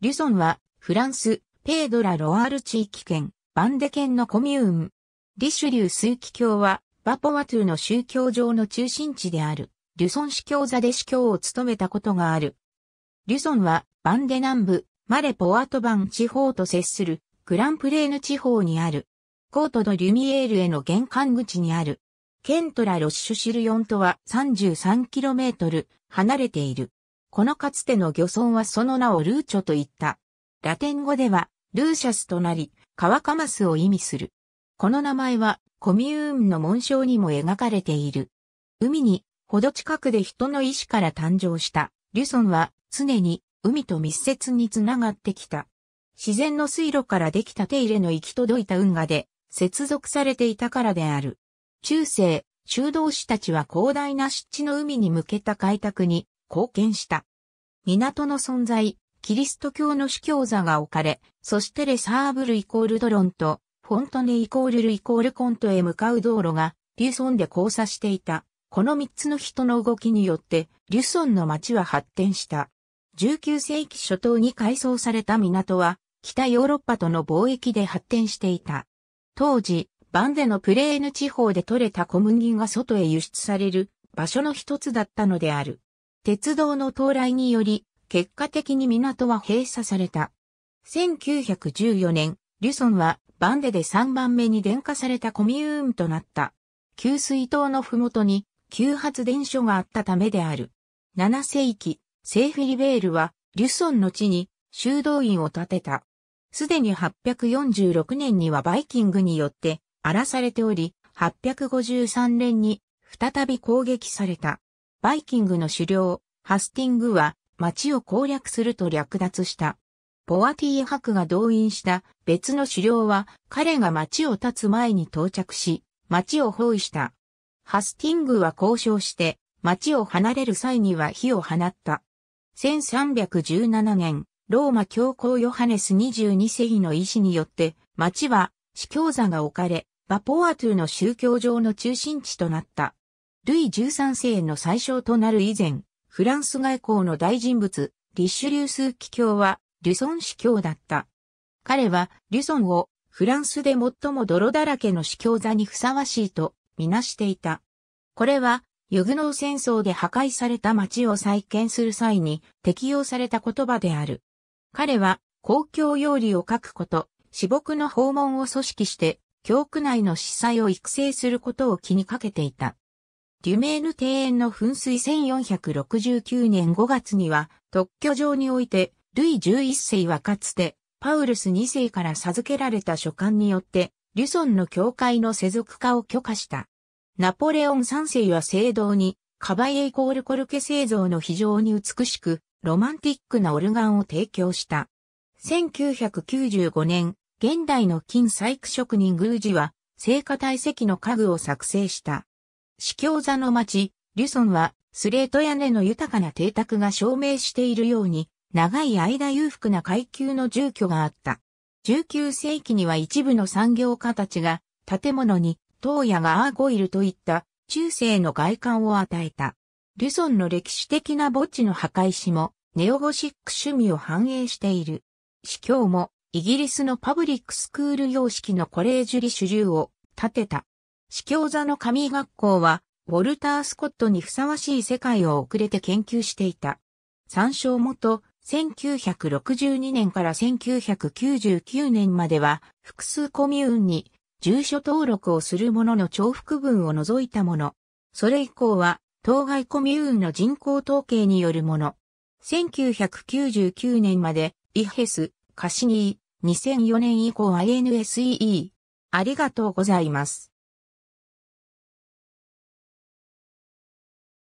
リュソンは、フランス、ペードラ・ロワール地域圏、バンデ県のコミューン。リシュリュー枢機卿は、バポワトゥの宗教上の中心地である、リュソン司教座で司教を務めたことがある。リュソンは、バンデ南部、マレ・ポワトバン地方と接する、グランプレーヌ地方にある、コート・ド・リュミエールへの玄関口にある、ケントラ・ロッシュシルヨンとは 33km 離れている。このかつての漁村はその名をルーチョと言った。ラテン語では、ルーシャスとなり、川カマスを意味する。この名前は、コミューンの紋章にも描かれている。海に、ほど近くで人の意志から誕生した、リュソンは、常に、海と密接につながってきた。自然の水路からできた手入れの行き届いた運河で、接続されていたからである。中世、修道士たちは広大な湿地の海に向けた開拓に貢献した。港の存在、キリスト教の主教座が置かれ、そしてレサーブルイコールドロンと、フォントネイコールルイコールコントへ向かう道路が、リュソンで交差していた。この三つの人の動きによって、リュソンの町は発展した。19世紀初頭に改装された港は、北ヨーロッパとの貿易で発展していた。当時、バンデのプレーヌ地方で採れた小麦が外へ輸出される場所の一つだったのである。鉄道の到来により、結果的に港は閉鎖された。1914年、リュソンはバンデで3番目に電化されたコミューンとなった。給水塔のふもとに、急発電所があったためである。7世紀、セーフィリベールは、リュソンの地に修道院を建てた。すでに846年にはバイキングによって荒らされており、853年に再び攻撃された。バイキングの首領、ハスティングは町を攻略すると略奪した。ポワティエ博が動員した別の首領は彼が町を立つ前に到着し、町を包囲した。ハスティングは交渉して町を離れる際には火を放った。1317年、ローマ教皇ヨハネス22世の意志によって町は司教座が置かれ、バポアトゥの宗教上の中心地となった。ルイ13世の最小となる以前、フランス外交の大人物、リッシュリュースキ教は、リュソン司教だった。彼は、リュソンを、フランスで最も泥だらけの司教座にふさわしいと、みなしていた。これは、ユグノー戦争で破壊された町を再建する際に適用された言葉である。彼は、公共料理を書くこと、私牧の訪問を組織して、教区内の司祭を育成することを気にかけていた。デュメーヌ庭園の噴水1469年5月には特許上において、ルイ11世はかつて、パウルス2世から授けられた書簡によって、リュソンの教会の世俗化を許可した。ナポレオン3世は聖堂に、カバイエイコールコルケ製造の非常に美しく、ロマンティックなオルガンを提供した。1995年、現代の金細工職人グージは、聖火体積の家具を作成した。司教座の町、リュソンは、スレート屋根の豊かな邸宅が証明しているように、長い間裕福な階級の住居があった。19世紀には一部の産業家たちが、建物に、当屋がアーゴイルといった、中世の外観を与えた。リュソンの歴史的な墓地の破壊しも、ネオゴシック趣味を反映している。司教も、イギリスのパブリックスクール様式のコレージュリ主流を建てた。司教座の神学校は、ウォルター・スコットにふさわしい世界を遅れて研究していた。参照元、1962年から1999年までは、複数コミューンに住所登録をする者の重複分を除いたもの。それ以降は、当該コミューンの人口統計によるもの。1999年まで、イヘス、カシニー、2004年以降は NSEE。ありがとうございます。